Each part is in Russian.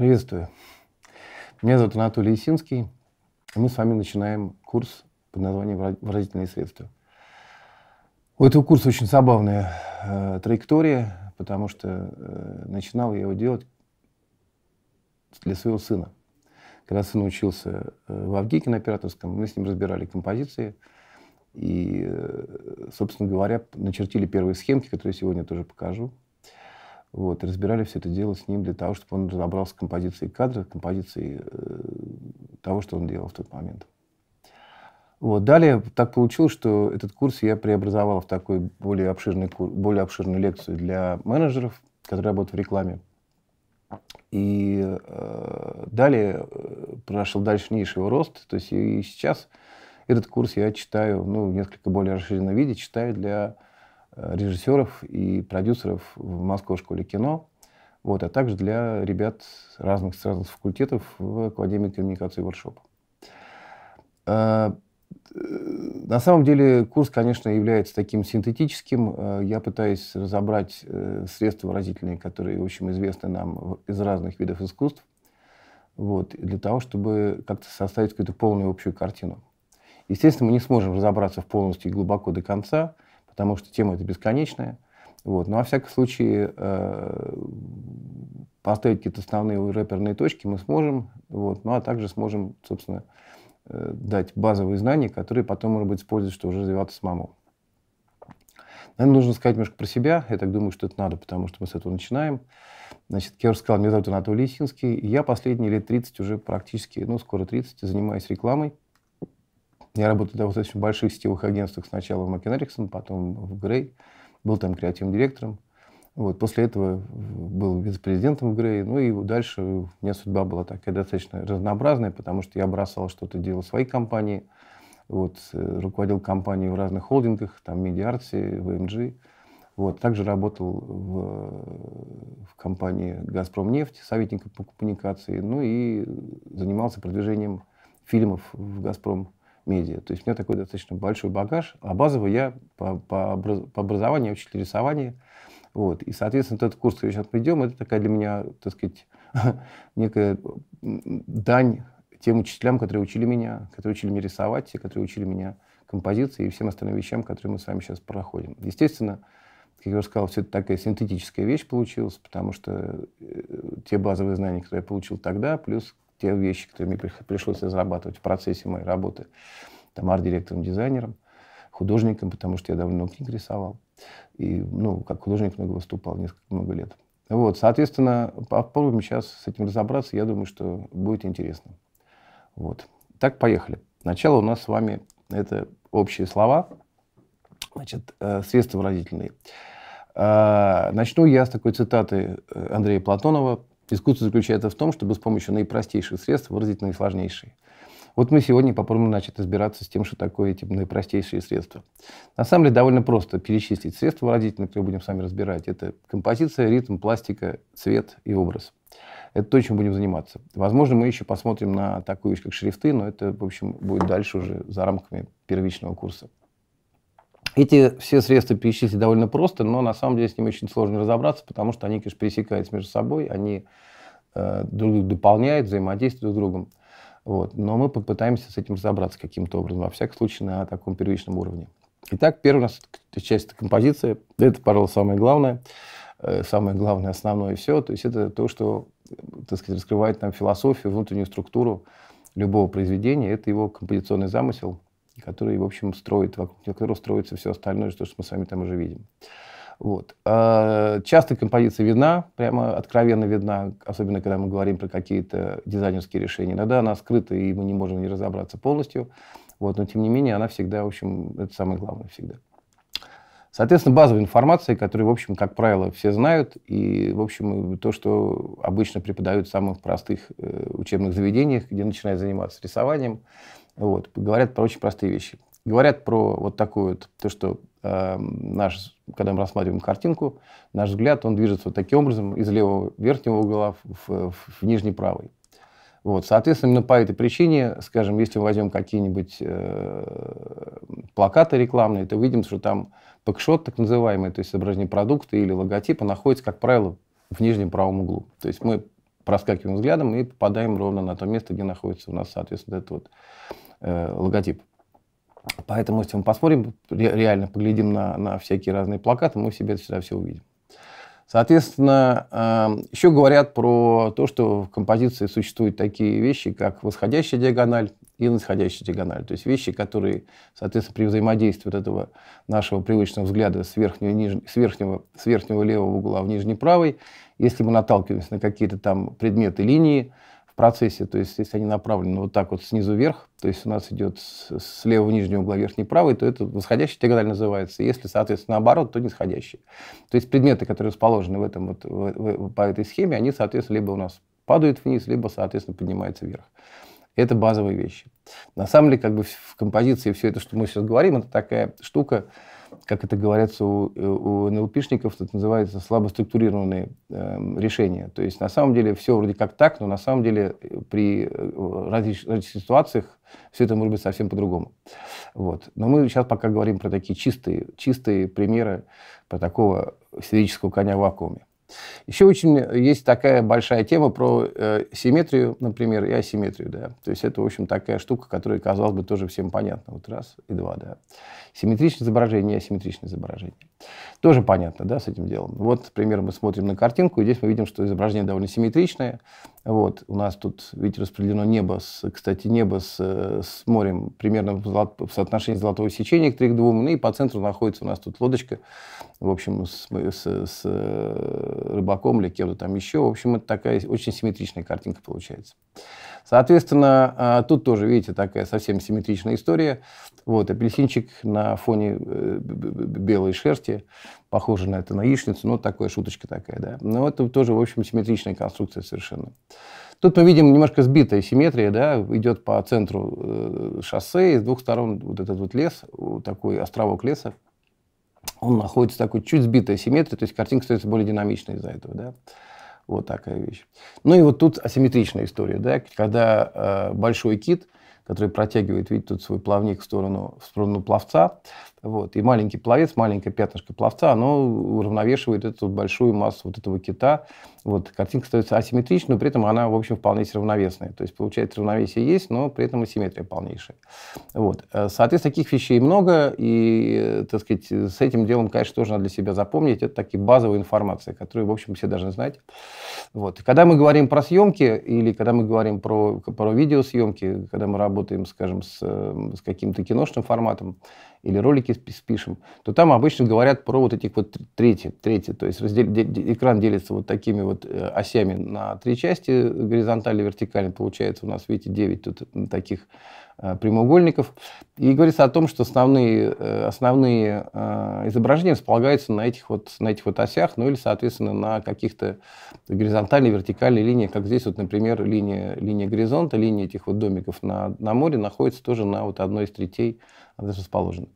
Приветствую. Меня зовут Анатолий Исинский. И мы с вами начинаем курс под названием «Выразительные средства». У этого курса очень забавная э, траектория, потому что э, начинал я его делать для своего сына. Когда сын учился э, в Авгике на операторском, мы с ним разбирали композиции и, э, собственно говоря, начертили первые схемки, которые сегодня тоже покажу – вот, разбирали все это дело с ним для того, чтобы он разобрался с композицией кадра, композицией э, того, что он делал в тот момент. Вот. Далее так получилось, что этот курс я преобразовал в такой более обширный, более обширную лекцию для менеджеров, которые работают в рекламе. И э, далее э, прошел дальнейший его рост. То есть и, и сейчас этот курс я читаю, ну, в несколько более расширенном виде, читаю для режиссеров и продюсеров в Московской школе кино, вот, а также для ребят разных, с разных факультетов в Академии коммуникации воркшоп. Э, на самом деле курс, конечно, является таким синтетическим. Э, я пытаюсь разобрать э, средства выразительные, которые, в общем, известны нам из разных видов искусств, вот, для того, чтобы как-то составить какую-то полную общую картину. Естественно, мы не сможем разобраться в полностью и глубоко до конца – потому что тема это бесконечная. Вот. Но ну, а во всяком случае, э, поставить какие-то основные рэперные точки мы сможем, вот. ну, а также сможем, собственно, э, дать базовые знания, которые потом, может быть, использовать, чтобы уже развиваться самому. Наверное, нужно сказать немножко про себя. Я так думаю, что это надо, потому что мы с этого начинаем. Значит, как я уже сказал, меня зовут Анатолий Лисинский. Я последние лет 30 уже практически, ну, скоро 30, занимаюсь рекламой. Я работал в достаточно больших сетевых агентствах сначала в Макен потом в Грей. Был там креативным директором. Вот, после этого был вице-президентом в Грей. Ну и дальше у меня судьба была такая достаточно разнообразная, потому что я бросал что-то, делал в своей компании. Вот, э, руководил компанией в разных холдингах, там Медиарте, ВМГ. Вот, также работал в, в компании «Газпромнефть», советником по коммуникации, ну и занимался продвижением фильмов в «Газпром» медиа. То есть у меня такой достаточно большой багаж, а базовый я по, по, по образованию учитель рисования. Вот. И, соответственно, этот курс, который сейчас придем, это такая для меня, так сказать, некая дань тем учителям, которые учили меня, которые учили меня рисовать, которые учили меня композиции и всем остальным вещам, которые мы с вами сейчас проходим. Естественно, как я уже сказал, все это такая синтетическая вещь получилась, потому что э, те базовые знания, которые я получил тогда, плюс те вещи, которые мне пришлось разрабатывать в процессе моей работы там арт-директором, дизайнером, художником, потому что я давно много книг рисовал. И, ну, как художник много выступал, несколько, много лет. Вот, соответственно, попробуем сейчас с этим разобраться. Я думаю, что будет интересно. Вот. Так, поехали. Начало у нас с вами это общие слова, значит, э, средства выразительные. А, начну я с такой цитаты э, Андрея Платонова Искусство заключается в том, чтобы с помощью наипростейших средств выразить наисложнейшие. Вот мы сегодня попробуем начать разбираться с тем, что такое эти наипростейшие средства. На самом деле довольно просто перечислить средства выразительные, которые будем с вами разбирать. Это композиция, ритм, пластика, цвет и образ. Это то, чем будем заниматься. Возможно, мы еще посмотрим на такую вещь, как шрифты, но это, в общем, будет дальше уже за рамками первичного курса. Эти все средства перечислить довольно просто, но на самом деле с ними очень сложно разобраться, потому что они, конечно, пересекаются между собой, они э, друг друга дополняют, взаимодействуют друг с другом. Вот. Но мы попытаемся с этим разобраться каким-то образом, во всяком случае, на таком первичном уровне. Итак, первая у нас часть композиции – Это, пожалуй, самое главное. Э, самое главное, основное все. То есть это то, что так сказать, раскрывает нам философию, внутреннюю структуру любого произведения. Это его композиционный замысел – и который, в общем, строит, вокруг которого строится все остальное, что, что мы с вами там уже видим. Вот. А, часто композиция видна, прямо откровенно видна, особенно когда мы говорим про какие-то дизайнерские решения. Иногда она скрыта, и мы не можем не разобраться полностью. Вот. Но, тем не менее, она всегда, в общем, это самое главное всегда. Соответственно, базовая информация, которую, в общем, как правило, все знают, и, в общем, то, что обычно преподают в самых простых э, учебных заведениях, где начинают заниматься рисованием, вот. Говорят про очень простые вещи. Говорят про вот такую вот, то, что э, наш, когда мы рассматриваем картинку, наш взгляд, он движется вот таким образом из левого верхнего угла в, в, в нижний правый. Вот, соответственно, именно по этой причине, скажем, если мы возьмем какие-нибудь э, плакаты рекламные, то видим, что там бэкшот, так называемый, то есть изображение продукта или логотипа, находится, как правило, в нижнем правом углу. То есть мы проскакиваем взглядом и попадаем ровно на то место, где находится у нас, соответственно, этот вот э, логотип. Поэтому, если мы посмотрим, реально поглядим на, на всякие разные плакаты, мы в себе это всегда все увидим. Соответственно, э, эм, еще говорят про то, что в композиции существуют такие вещи, как восходящая диагональ и нисходящая диагональ. То есть вещи, которые, соответственно, при взаимодействии вот этого нашего привычного взгляда с верхнего, ниж... с верхнего, с верхнего левого угла в нижний правый, если мы наталкиваемся на какие-то там предметы линии, процессе, то есть если они направлены вот так вот снизу вверх, то есть у нас идет с левого нижнего угла верхний правый, то это восходящая диагональ называется. Если, соответственно, наоборот, то нисходящая. То есть предметы, которые расположены в этом вот, в, в, по этой схеме, они, соответственно, либо у нас падают вниз, либо, соответственно, поднимаются вверх. Это базовые вещи. На самом деле, как бы в композиции все это, что мы сейчас говорим, это такая штука, как это говорится у, э, у НЛПшников, это называется слабоструктурированные э, решения. То есть на самом деле все вроде как так, но на самом деле э, при э, различ, различных ситуациях все это может быть совсем по-другому. Вот. Но мы сейчас пока говорим про такие чистые, чистые примеры, про такого сферического коня в вакууме. Еще очень есть такая большая тема про э, симметрию, например, и асимметрию, да. То есть это, в общем, такая штука, которая, казалось бы, тоже всем понятна. Вот раз и два, да. Симметричное изображение асимметричное изображение. Тоже понятно, да, с этим делом. Вот, например, мы смотрим на картинку, и здесь мы видим, что изображение довольно симметричное. Вот, у нас тут, видите, распределено небо, с, кстати, небо с, с морем примерно в, золот, в соотношении золотого сечения к 3 к 2, ну и по центру находится у нас тут лодочка, в общем, с, с, с э, рыбаком или кем-то там еще. В общем, это такая очень симметричная картинка получается. Соответственно, а, тут тоже, видите, такая совсем симметричная история. Вот, апельсинчик на на фоне э, белой шерсти, похоже на это на яичницу, но ну, такая шуточка такая, да. Но это тоже, в общем, симметричная конструкция совершенно. Тут мы видим немножко сбитая симметрия, да, идет по центру э, шоссе, и с двух сторон вот этот вот лес, такой островок леса, он находится такой чуть сбитая симметрия, то есть картинка становится более динамичной из-за этого, да. Вот такая вещь. Ну и вот тут асимметричная история, да, когда э, большой кит – который протягивает, видите, тут свой плавник в сторону, в сторону пловца. Вот. И маленький пловец, маленькое пятнышко пловца, оно уравновешивает эту большую массу вот этого кита. Вот. Картинка становится асимметричной, но при этом она, в общем, вполне себе равновесная. То есть, получается, равновесие есть, но при этом асимметрия полнейшая. Вот. Э, соответственно, таких вещей много, и, так сказать, с этим делом, конечно, тоже надо для себя запомнить. Это такие базовые информации, которые, в общем, все должны знать. Вот. И когда мы говорим про съемки или когда мы говорим про, про видеосъемки, когда мы работаем, скажем, с, э, с каким-то киношным форматом, или ролики спишем, то там обычно говорят про вот этих вот трети, трети, то есть раздел, экран делится вот такими вот э, осями на три части, горизонтально, вертикально, получается у нас, видите, 9 тут таких э, прямоугольников. И говорится о том, что основные, э, основные изображения располагаются на этих, вот, на этих вот осях, ну или, соответственно, на каких-то горизонтальной, вертикальной линиях, как здесь, вот, например, линия, линия горизонта, линия этих вот домиков на, на море находится тоже на вот одной из третей а расположен.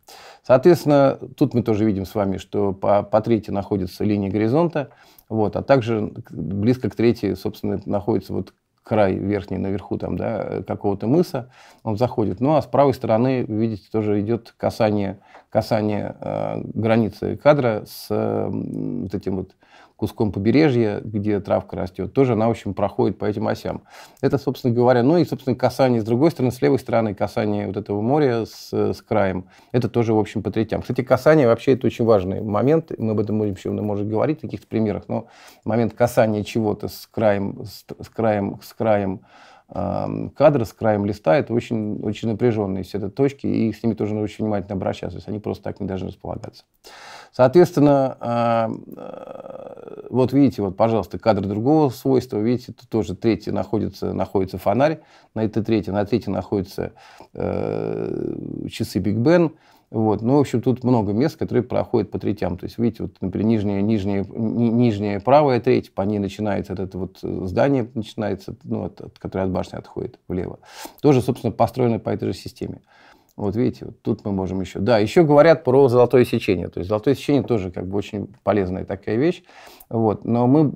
Соответственно, тут мы тоже видим с вами, что по, по третьей находится линия горизонта, вот, а также близко к третьей, собственно, находится вот край верхний наверху там, да, какого-то мыса, он заходит. Ну а с правой стороны, видите, тоже идет касание, касание э, границы кадра с э, вот этим вот куском побережья, где травка растет, тоже она, в общем, проходит по этим осям. Это, собственно говоря, ну и, собственно, касание с другой стороны, с левой стороны, касание вот этого моря с, с краем, это тоже, в общем, по третям. Кстати, касание вообще это очень важный момент, мы об этом будем еще, может, говорить в каких-то примерах, но момент касания чего-то с краем, с, с краем, с краем кадр с краем листа, это очень, очень напряженные все это точки, и с ними тоже нужно очень внимательно обращаться, то есть они просто так не должны располагаться. Соответственно, э, вот видите, вот, пожалуйста, кадр другого свойства, видите, тут тоже третий находится, находится фонарь, на этой третьей, на третьей находятся э, часы Биг Бен, вот. Ну, в общем, тут много мест, которые проходят по третям. То есть, видите, вот, например, нижняя, нижняя, ни, нижняя правая треть, по ней начинается это, вот э, здание, начинается, ну, от, от, которое от башни отходит влево. Тоже, собственно, построено по этой же системе. Вот видите, вот тут мы можем еще. Да, еще говорят про золотое сечение. То есть золотое сечение тоже как бы очень полезная такая вещь. Вот. Но мы,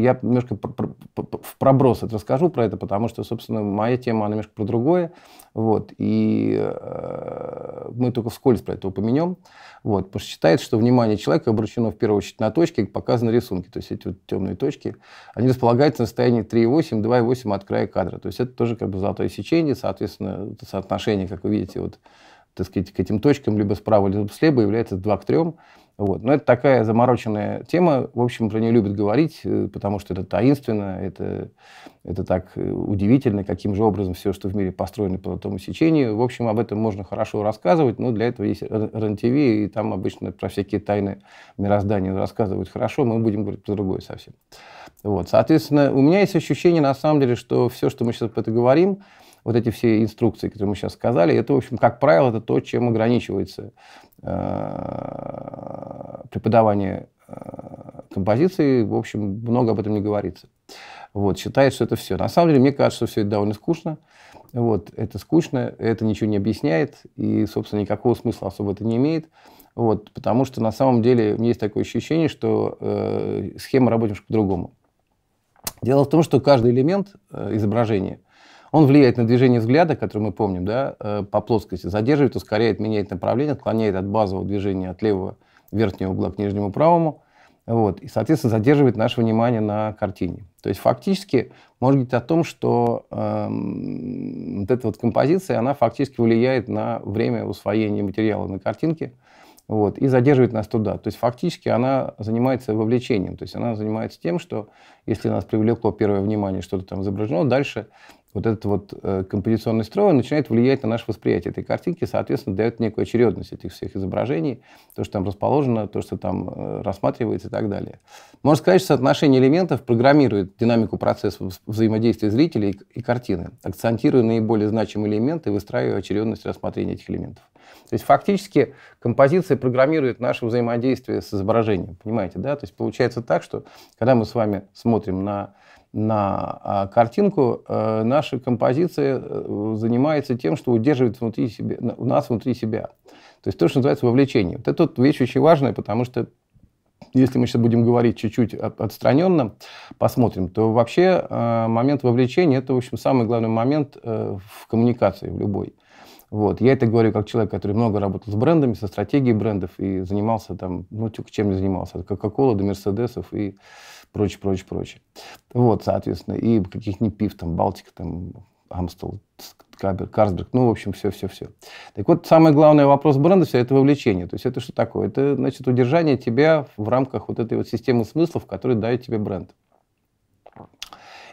я немножко в проброс это расскажу про это, потому что, собственно, моя тема, она немножко про другое. Вот. И э, мы только вскользь про это упомянем. Вот. Потому что считается, что внимание человека обращено в первую очередь на точки, показаны рисунки. То есть эти вот темные точки, они располагаются на состоянии 3,8, 2,8 от края кадра. То есть это тоже как бы золотое сечение, соответственно, соотношение, как вы видите, вот так сказать, к этим точкам либо справа, либо слева является 2 к 3. Вот. Но это такая замороченная тема. В общем, про нее любят говорить, э, потому что это таинственно, это, это так э, удивительно, каким же образом все, что в мире построено по золотому сечению. В общем, об этом можно хорошо рассказывать, но для этого есть РНТВ, и там обычно про всякие тайны мироздания рассказывают хорошо, мы будем говорить про другое совсем. Вот. Соответственно, у меня есть ощущение, на самом деле, что все, что мы сейчас про это говорим, вот эти все инструкции, которые мы сейчас сказали, это, в общем, как правило, это то, чем ограничивается э, преподавание э, композиции, в общем, много об этом не говорится. Вот, считает, что это все. На самом деле, мне кажется, что все это довольно скучно. Вот, это скучно, это ничего не объясняет, и, собственно, никакого смысла особо это не имеет. Вот, потому что, на самом деле, у меня есть такое ощущение, что э, схема работает по-другому. Дело в том, что каждый элемент э, изображения – он влияет на движение взгляда, которое мы помним, да, э, по плоскости, задерживает, ускоряет, меняет направление, отклоняет от базового движения от левого верхнего угла к нижнему правому. Вот, и, соответственно, задерживает наше внимание на картине. То есть фактически может быть о том, что э, вот эта вот композиция, она фактически влияет на время усвоения материала на картинке вот, и задерживает нас туда. То есть фактически она занимается вовлечением, то есть она занимается тем, что если нас привлекло первое внимание, что-то там изображено, дальше вот этот вот э, композиционный строй начинает влиять на наше восприятие этой картинки, соответственно, дает некую очередность этих всех изображений, то, что там расположено, то, что там э, рассматривается и так далее. Можно сказать, что соотношение элементов программирует динамику процесса взаимодействия зрителей и, и картины, акцентируя наиболее значимые элементы и выстраивая очередность рассмотрения этих элементов. То есть фактически композиция программирует наше взаимодействие с изображением, понимаете, да? То есть получается так, что когда мы с вами смотрим на на а, картинку, э, наша композиция э, занимается тем, что удерживает внутри себя, у нас внутри себя. То есть то, что называется вовлечение. Вот это вещь очень важная, потому что если мы сейчас будем говорить чуть-чуть отстраненно, посмотрим, то вообще э, момент вовлечения – это, в общем, самый главный момент в коммуникации, в любой. Вот. Я это говорю как человек, который много работал с брендами, со стратегией брендов и занимался там, ну, чем не занимался, от Кока-Кола до Мерседесов и прочее, прочее, прочее. Вот, соответственно, и каких-нибудь пив, там, Балтика, там, Амстел, Кабер, Карсберг, ну, в общем, все-все-все. Так вот, самый главный вопрос бренда все это вовлечение. То есть это что такое? Это, значит, удержание тебя в рамках вот этой вот системы смыслов, которые дает тебе бренд.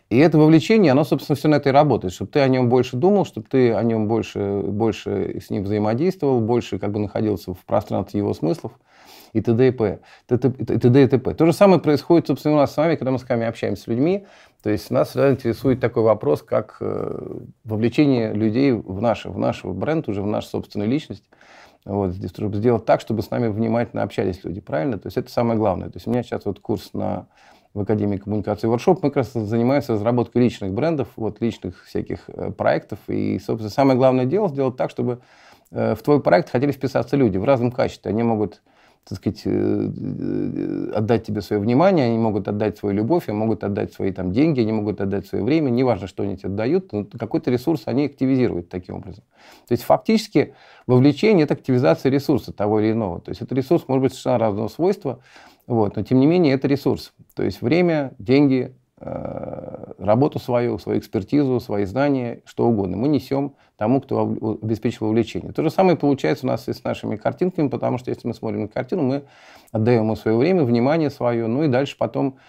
И это вовлечение, оно, собственно, все на этой работает, чтобы ты о нем больше думал, чтобы ты о нем больше, больше с ним взаимодействовал, больше как бы находился в пространстве его смыслов и т.д. и т.д. и т.п. То же самое происходит, собственно, у нас с вами, когда мы с вами общаемся с людьми. То есть нас всегда интересует такой вопрос, как э, вовлечение людей в наш, в наш бренд, уже в нашу собственную личность. Вот, чтобы сделать так, чтобы с нами внимательно общались люди, правильно? То есть это самое главное. То есть у меня сейчас вот курс на в Академии коммуникации воршоп, мы как раз занимаемся разработкой личных брендов, вот, личных всяких э, проектов. И, собственно, самое главное дело сделать так, чтобы э, в твой проект хотели вписаться люди в разном качестве. Они могут так сказать, э, э, отдать тебе свое внимание, они могут отдать свою любовь, они могут отдать свои там, деньги, они могут отдать свое время, неважно, что они тебе дают какой-то ресурс они активизируют таким образом. То есть фактически вовлечение – это активизация ресурса того или иного. То есть этот ресурс может быть совершенно разного свойства, вот, но тем не менее это ресурс. То есть время, деньги, Э, работу свою, свою экспертизу, свои знания, что угодно. Мы несем тому, кто обеспечил увлечение. То же самое получается у нас и с нашими картинками, потому что если мы смотрим на картину, мы отдаем ему свое время, внимание свое, ну и дальше потом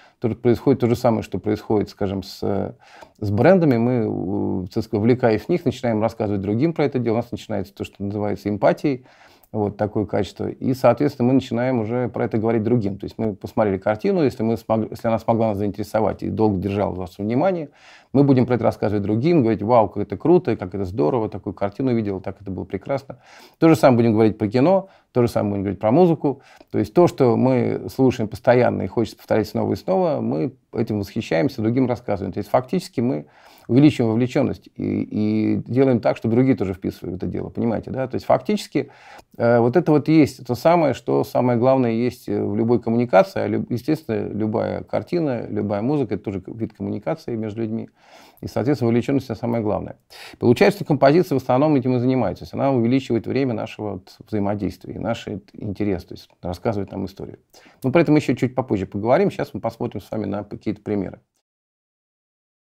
происходит то же самое, что происходит, скажем, с, с брендами. Мы, сказать, вовлекаясь в них, начинаем рассказывать другим про это дело. У нас начинается то, что называется эмпатией вот такое качество. И, соответственно, мы начинаем уже про это говорить другим. То есть мы посмотрели картину, если, мы смог, если она смогла нас заинтересовать и долго держала ваше внимание, мы будем про это рассказывать другим, говорить, вау, как это круто, как это здорово, такую картину видел, так это было прекрасно. То же самое будем говорить про кино, то же самое будем говорить про музыку. То есть то, что мы слушаем постоянно и хочется повторять снова и снова, мы этим восхищаемся, другим рассказываем. То есть фактически мы увеличиваем вовлеченность и, и делаем так, чтобы другие тоже вписывали в это дело, понимаете, да? То есть фактически э, вот это вот есть то самое, что самое главное есть в любой коммуникации, а естественно, любая картина, любая музыка – это тоже вид коммуникации между людьми. И, соответственно, вовлеченность – это самое главное. Получается, что композиция в основном этим и занимается. То есть она увеличивает время нашего вот, взаимодействия, наш интерес, то есть рассказывает нам историю. Но при этом еще чуть попозже поговорим. Сейчас мы посмотрим с вами на какие-то примеры.